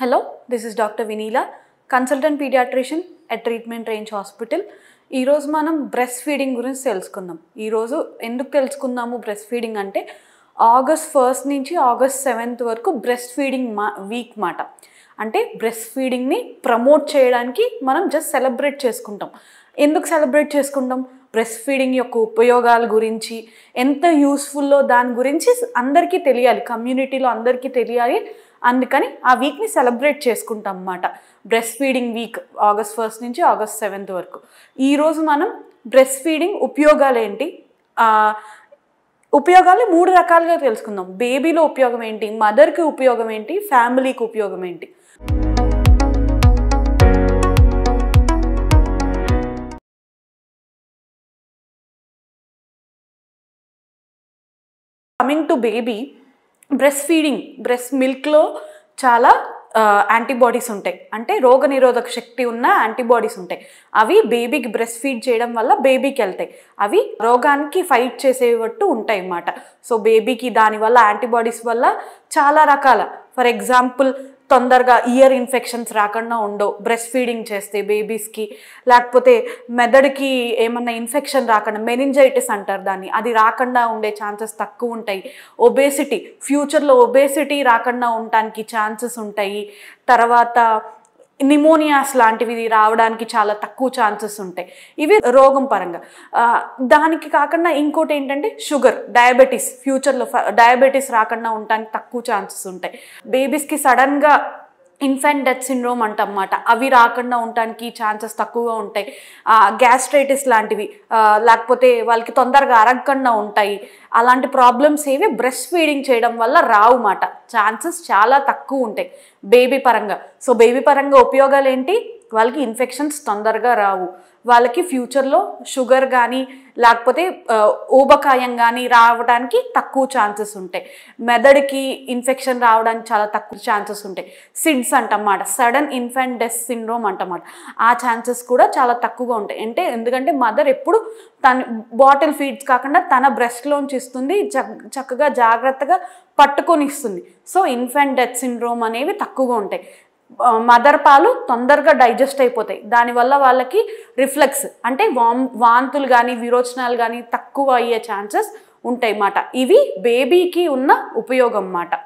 hello this is doctor Vineela consultant paediatrician at treatment range hospital ఈరోజు మనం breast feeding గురించి తెలుసుకుందాం ఈరోజు ఎందుకు తెలుసుకుందాము బ్రెస్ట్ ఫీడింగ్ అంటే ఆగస్ట్ ఫస్ట్ నుంచి ఆగస్ట్ సెవెంత్ వరకు బ్రెస్ట్ ఫీడింగ్ మా వీక్ మాట అంటే బ్రెస్ట్ ఫీడింగ్ని ప్రమోట్ చేయడానికి మనం జస్ట్ సెలబ్రేట్ చేసుకుంటాం ఎందుకు సెలబ్రేట్ చేసుకుంటాం బ్రెస్ ఫీడింగ్ యొక్క ఉపయోగాల గురించి ఎంత యూస్ఫుల్లో దాని గురించి అందరికీ తెలియాలి కమ్యూనిటీలో అందరికీ తెలియాలి అందుకని ఆ వీక్ని సెలబ్రేట్ చేసుకుంటాం అన్నమాట breast feeding week August first నుంచి ఆగస్ట్ సెవెంత్ వరకు ఈరోజు మనం బ్రెస్ ఫీడింగ్ ఉపయోగాలు ఏంటి ఉపయోగాలు మూడు రకాలుగా తెలుసుకుందాం బేబీలో ఉపయోగం ఏంటి మదర్కి ఉపయోగం ఏంటి ఫ్యామిలీకి ఉపయోగం ఏంటి coming to baby breast feeding breast మిల్క్లో చాలా యాంటీబాడీస్ ఉంటాయి అంటే రోగనిరోధక శక్తి ఉన్న యాంటీబాడీస్ ఉంటాయి అవి బేబీకి బ్రెస్ట్ ఫీడ్ చేయడం వల్ల బేబీకి వెళ్తాయి అవి రోగానికి ఫైట్ చేసేవట్టు ఉంటాయి అన్నమాట సో బేబీకి దానివల్ల యాంటీబాడీస్ వల్ల చాలా రకాల ఫర్ ఎగ్జాంపుల్ తొందరగా ఇయర్ ఇన్ఫెక్షన్స్ రాకుండా ఉండవు బ్రెస్ట్ ఫీడింగ్ చేస్తే బేబీస్కి లేకపోతే మెదడుకి ఏమన్నా ఇన్ఫెక్షన్ రాకుండా మెనింజైటిస్ అంటారు దాన్ని అది రాకుండా ఉండే ఛాన్సెస్ తక్కువ ఉంటాయి ఒబేసిటీ ఫ్యూచర్లో ఒబేసిటీ రాకుండా ఉండటానికి ఛాన్సెస్ ఉంటాయి తర్వాత నిమోనియాస్ లాంటివి రావడానికి చాలా తక్కువ ఛాన్సెస్ ఉంటాయి ఇవి రోగం పరంగా దానికి కాకుండా ఇంకోటి ఏంటంటే షుగర్ డయాబెటీస్ ఫ్యూచర్లో డయాబెటీస్ రాకుండా ఉండడానికి తక్కువ ఛాన్సెస్ ఉంటాయి బేబీస్కి సడన్గా ఇన్ఫాంట్ డెత్ సిండ్రోమ్ అంటమాట అవి రాకుండా ఉండటానికి ఛాన్సెస్ తక్కువగా ఉంటాయి గ్యాస్ట్రైటిస్ లాంటివి లేకపోతే వాళ్ళకి తొందరగా అరగకుండా ఉంటాయి అలాంటి ప్రాబ్లమ్స్ ఏవి బ్రెస్ట్ ఫీడింగ్ చేయడం వల్ల రావు మాట ఛాన్సెస్ చాలా తక్కువ ఉంటాయి బేబీ పరంగా సో బేబీ పరంగా ఉపయోగాలు ఏంటి వాళ్ళకి ఇన్ఫెక్షన్స్ తొందరగా రావు వాళ్ళకి ఫ్యూచర్లో షుగర్ కానీ లేకపోతే ఊబకాయం కానీ రావడానికి తక్కువ ఛాన్సెస్ ఉంటాయి మెదడుకి ఇన్ఫెక్షన్ రావడానికి చాలా తక్కువ ఛాన్సెస్ ఉంటాయి సిడ్స్ అంటమాట సడన్ ఇన్ఫెంట్ డెత్ సిండ్రోమ్ అంటమాట ఆ ఛాన్సెస్ కూడా చాలా తక్కువగా ఉంటాయి అంటే ఎందుకంటే మదర్ ఎప్పుడు తన బాటిల్ ఫీడ్స్ కాకుండా తన బ్రెస్ట్లోంచి ఇస్తుంది చక్కగా జాగ్రత్తగా పట్టుకొని ఇస్తుంది సో ఇన్ఫెంట్ డెత్ సిండ్రోమ్ అనేవి తక్కువగా ఉంటాయి మదర్ పాలు తొందరగా డైజెస్ట్ అయిపోతాయి దానివల్ల వాళ్ళకి రిఫ్లెక్స్ అంటే వామ్ వాంతులు కానీ విరోచనాలు కానీ తక్కువ అయ్యే ఛాన్సెస్ ఉంటాయి అన్నమాట ఇవి బేబీకి ఉన్న ఉపయోగం అన్నమాట